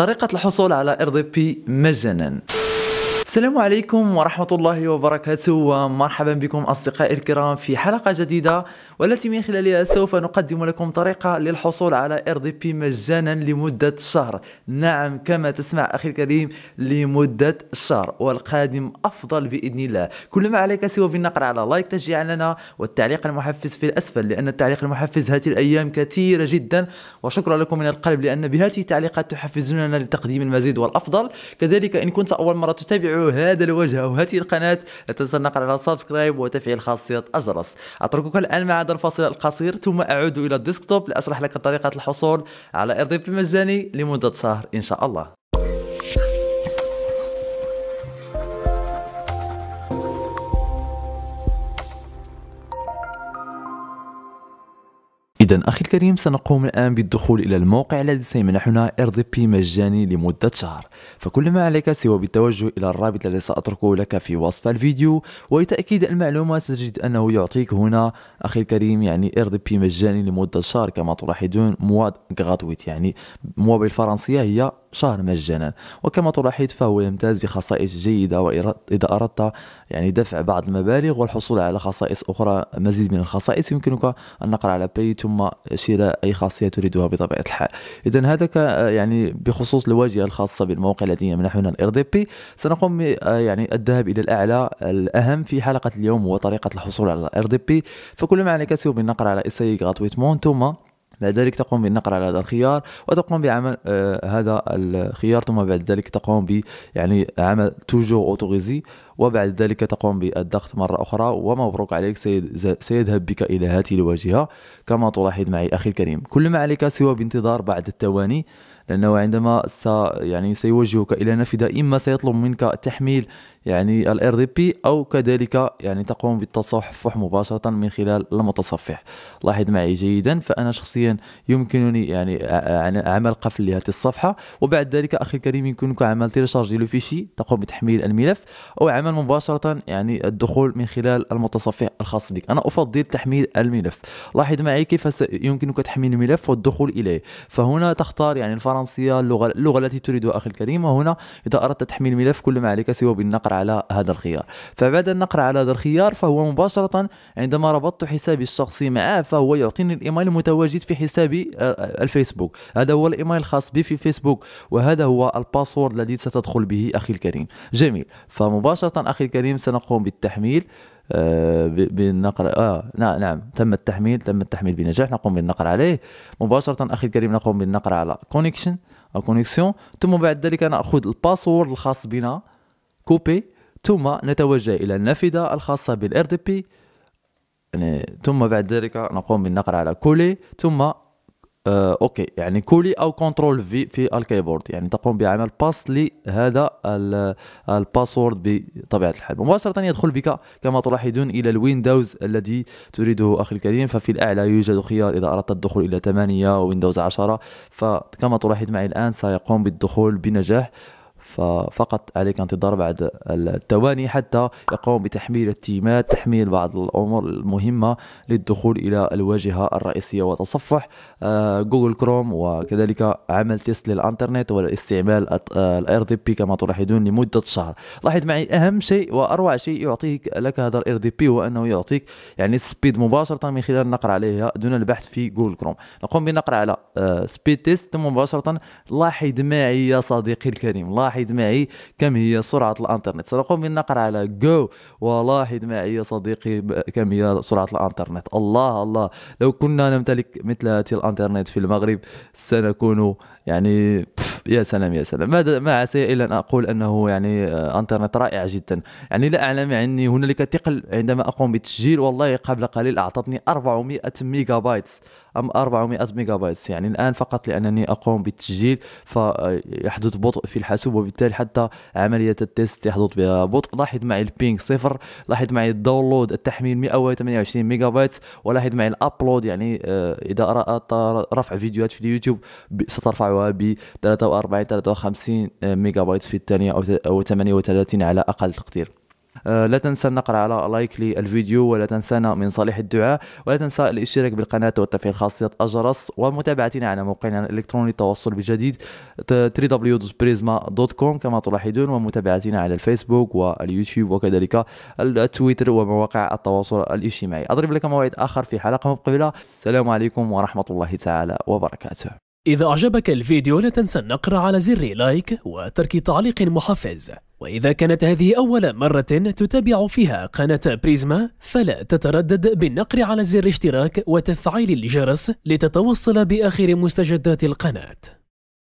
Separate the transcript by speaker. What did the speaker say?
Speaker 1: طريقة الحصول على ار دي بي مجانا السلام عليكم ورحمة الله وبركاته ومرحبا بكم أصدقائي الكرام في حلقة جديدة والتي من خلالها سوف نقدم لكم طريقة للحصول على ار دي بي مجانا لمدة شهر نعم كما تسمع أخي الكريم لمدة شهر والقادم أفضل بإذن الله كل ما عليك سوى بالنقر على لايك تشجيعا لنا والتعليق المحفز في الأسفل لأن التعليق المحفز هذه الأيام كثيرة جدا وشكرا لكم من القلب لأن بهذه التعليقات تحفزوننا لتقديم المزيد والأفضل كذلك إن كنت أول مرة تتابع تابعوا هذا الوجه أو هذه القناة لا تنسى النقر على سبسكرايب وتفعيل خاصية الجرس أتركك الآن مع هذا الفاصل القصير ثم أعود إلى الديسكتوب لأشرح لك طريقة الحصول على إر دي بي مجاني لمدة شهر إن شاء الله إذا أخي الكريم سنقوم الآن بالدخول إلى الموقع الذي سيمنحنا RDP مجاني لمدة شهر فكل ما عليك سوى بالتوجه إلى الرابط الذي سأتركه لك في وصف الفيديو ولتأكيد المعلومة ستجد أنه يعطيك هنا أخي الكريم يعني RDP مجاني لمدة شهر كما تلاحظون مواد غاتويت يعني مواد بالفرنسية هي شهر مجانا وكما تلاحظ فهو يمتاز بخصائص جيدة وإذا أردت يعني دفع بعض المبالغ والحصول على خصائص أخرى مزيد من الخصائص يمكنك النقر على باي ثم شراء أي خاصية تريدها بطبيعة الحال إذا هذا يعني بخصوص الواجهة الخاصة بالموقع الذي يمنحنا الار دي بي سنقوم يعني الذهاب إلى الأعلى الأهم في حلقة اليوم هو طريقة الحصول على الار دي بي فكل ما عليك سوى بالنقر على اسايك غاتويتمون ثم بعد ذلك تقوم بالنقر على هذا الخيار وتقوم بعمل آه، هذا الخيار ثم بعد ذلك تقوم ب يعني عمل توجور اوتوغيزي وبعد ذلك تقوم بالضغط مرة أخرى ومبروك عليك سيذهب بك إلى هذه الواجهة كما تلاحظ معي أخي الكريم كل ما عليك سوى بانتظار بعض التواني لأنه عندما س يعني سيوجهك إلى نافذة إما سيطلب منك تحميل يعني الار دي بي او كذلك يعني تقوم بالتصفح مباشره من خلال المتصفح لاحظ معي جيدا فانا شخصيا يمكنني يعني, يعني عمل قفل لهذه الصفحه وبعد ذلك اخي الكريم يمكنك عمل تيليشارجي لو فيشي تقوم بتحميل الملف او عمل مباشره يعني الدخول من خلال المتصفح الخاص بك انا افضل تحميل الملف لاحظ معي كيف يمكنك تحميل الملف والدخول اليه فهنا تختار يعني الفرنسيه اللغه اللغه التي تريدها اخي الكريم وهنا اذا اردت تحميل ملف كل ما عليك سوى بالنقر نقرا على هذا الخيار فبعد أن نقرا على هذا الخيار فهو مباشرة عندما ربطت حسابي الشخصي معه فهو يعطيني الإيميل المتواجد في حسابي آه، آه، الفيسبوك هذا هو الإيميل الخاص بي في فيسبوك وهذا هو الباسورد الذي ستدخل به أخي الكريم جميل فمباشرة أخي الكريم سنقوم بالتحميل بالنقر اه, آه، نعم تم التحميل تم التحميل بنجاح نقوم بالنقر عليه مباشره اخي الكريم نقوم بالنقر على كونيكشن او كونيكسيون ثم بعد ذلك ناخذ الباسورد الخاص بنا كوبي ثم نتوجه إلى النافذة الخاصة بالار دي بي يعني ثم بعد ذلك نقوم بالنقر على كولي ثم آه اوكي يعني كولي او كنترول في في الكيبورد يعني تقوم بعمل باس لهذا الباسورد بطبيعه الحال مباشره يدخل بك كما تلاحظون الى الويندوز الذي تريده اخي الكريم ففي الاعلى يوجد خيار اذا اردت الدخول الى 8 ويندوز 10 فكما تلاحظ معي الان سيقوم بالدخول بنجاح ففقط عليك انتظار بعد الثواني حتى يقوم بتحميل التيمات تحميل بعض الامور المهمه للدخول الى الواجهه الرئيسيه وتصفح آه، جوجل كروم وكذلك عمل تيست للانترنت والاستعمال الاير دي بي كما تلاحظون لمده شهر لاحظ معي اهم شيء واروع شيء يعطيك لك هذا الاير دي بي هو انه يعطيك يعني السبيد مباشره من خلال النقر عليها دون البحث في جوجل كروم نقوم بالنقر على سبيد آه، تيست مباشره لاحظ معي يا صديقي الكريم لاحظ ولاحظ معي كم هي سرعة الانترنت سنقوم بالنقر على جو ولاحظ معي يا صديقي كم هي سرعة الانترنت الله الله لو كنا نمتلك مثل هذه الانترنت في المغرب سنكون يعني يا سلام يا سلام ماذا ما عسى الا ان اقول انه يعني آه، انترنت رائع جدا يعني لا اعلم يعني هنالك ثقل عندما اقوم بالتسجيل والله قبل قليل اعطتني 400 ميجا بايتس أم 400 ميجا بايت يعني الآن فقط لأنني أقوم بالتسجيل فيحدث بطء في الحاسوب وبالتالي حتى عملية التيست يحدث بها بطء لاحظ معي البينج صفر لاحظ معي الداونلود التحميل 128 ميجا بايت ولاحظ معي الأبلود يعني آه، إذا أردت رفع فيديوهات في اليوتيوب سترفعها ب 43 53 ميجا بايت في الثانية أو 38 على أقل تقدير آه، لا تنسى النقر على لايك للفيديو ولا تنسانا من صالح الدعاء ولا تنسى الاشتراك بالقناة والتفعيل خاصية الجرس ومتابعتنا على موقعنا الإلكتروني التواصل بجديد www.prisma.com كما تلاحظون ومتابعتنا على الفيسبوك واليوتيوب وكذلك التويتر ومواقع التواصل الاجتماعي أضرب لك موعد آخر في حلقة مقبلة السلام عليكم ورحمة الله تعالى وبركاته إذا أعجبك الفيديو لا تنسى النقر على زر لايك وترك تعليق محفز وإذا كانت هذه أول مرة تتابع فيها قناة بريزما فلا تتردد بالنقر على زر اشتراك وتفعيل الجرس لتتوصل بآخر مستجدات القناة